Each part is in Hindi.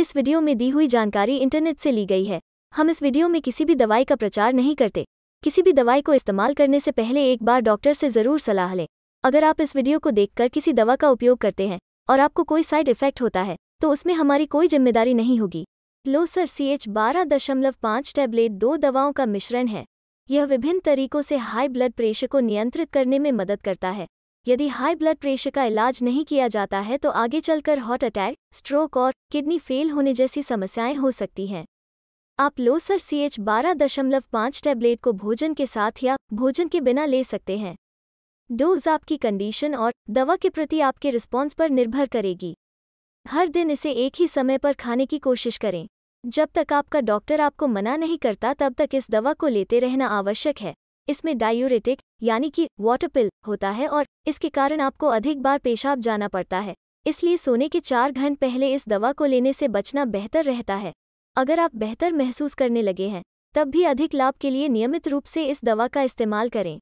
इस वीडियो में दी हुई जानकारी इंटरनेट से ली गई है हम इस वीडियो में किसी भी दवाई का प्रचार नहीं करते किसी भी दवाई को इस्तेमाल करने से पहले एक बार डॉक्टर से ज़रूर सलाह लें अगर आप इस वीडियो को देखकर किसी दवा का उपयोग करते हैं और आपको कोई साइड इफेक्ट होता है तो उसमें हमारी कोई जिम्मेदारी नहीं होगी लोसर सी एच बारह दशमलव पाँच टैबलेट दो दवाओं का मिश्रण है यह विभिन्न तरीकों से हाई ब्लड प्रेशर को नियंत्रित करने में मदद करता है यदि हाई ब्लड प्रेशर का इलाज नहीं किया जाता है तो आगे चलकर हार्ट अटैक स्ट्रोक और किडनी फेल होने जैसी समस्याएं हो सकती हैं आप लोसर सी एच बारह दशमलव पाँच टैबलेट को भोजन के साथ या भोजन के बिना ले सकते हैं डोज आपकी कंडीशन और दवा के प्रति आपके रिस्पॉन्स पर निर्भर करेगी हर दिन इसे एक ही समय पर खाने की कोशिश करें जब तक आपका डॉक्टर आपको मना नहीं करता तब तक इस दवा को लेते रहना आवश्यक है इसमें डायूरेटिक यानी कि वाटर पिल होता है और इसके कारण आपको अधिक बार पेशाब जाना पड़ता है इसलिए सोने के चार घन पहले इस दवा को लेने से बचना बेहतर रहता है अगर आप बेहतर महसूस करने लगे हैं तब भी अधिक लाभ के लिए नियमित रूप से इस दवा का इस्तेमाल करें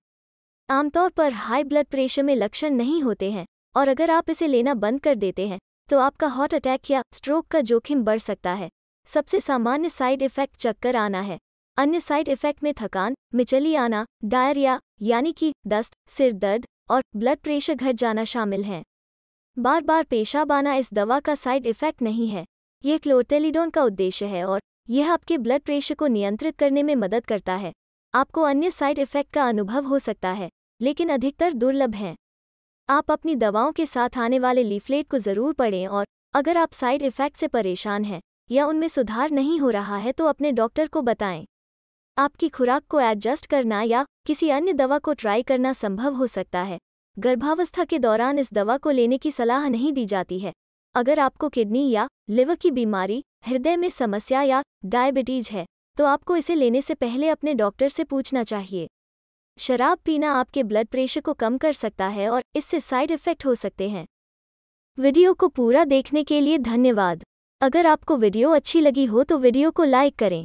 आमतौर पर हाई ब्लड प्रेशर में लक्षण नहीं होते हैं और अगर आप इसे लेना बंद कर देते हैं तो आपका हार्ट अटैक या स्ट्रोक का जोखिम बढ़ सकता है सबसे सामान्य साइड इफेक्ट चक्कर आना है अन्य साइड इफेक्ट में थकान मिचली आना डायरिया यानी कि दस्त सिर दर्द और ब्लड प्रेशर घट जाना शामिल हैं बार बार पेशाब आना इस दवा का साइड इफेक्ट नहीं है यह क्लोटेलिडोन का उद्देश्य है और यह आपके ब्लड प्रेशर को नियंत्रित करने में मदद करता है आपको अन्य साइड इफेक्ट का अनुभव हो सकता है लेकिन अधिकतर दुर्लभ हैं आप अपनी दवाओं के साथ आने वाले लीफलेट को ज़रूर पढ़ें और अगर आप साइड इफ़ेक्ट से परेशान हैं या उनमें सुधार नहीं हो रहा है तो अपने डॉक्टर को बताएं आपकी खुराक को एडजस्ट करना या किसी अन्य दवा को ट्राई करना संभव हो सकता है गर्भावस्था के दौरान इस दवा को लेने की सलाह नहीं दी जाती है अगर आपको किडनी या लिवर की बीमारी हृदय में समस्या या डायबिटीज है तो आपको इसे लेने से पहले अपने डॉक्टर से पूछना चाहिए शराब पीना आपके ब्लड प्रेशर को कम कर सकता है और इससे साइड इफ़ेक्ट हो सकते हैं वीडियो को पूरा देखने के लिए धन्यवाद अगर आपको वीडियो अच्छी लगी हो तो वीडियो को लाइक करें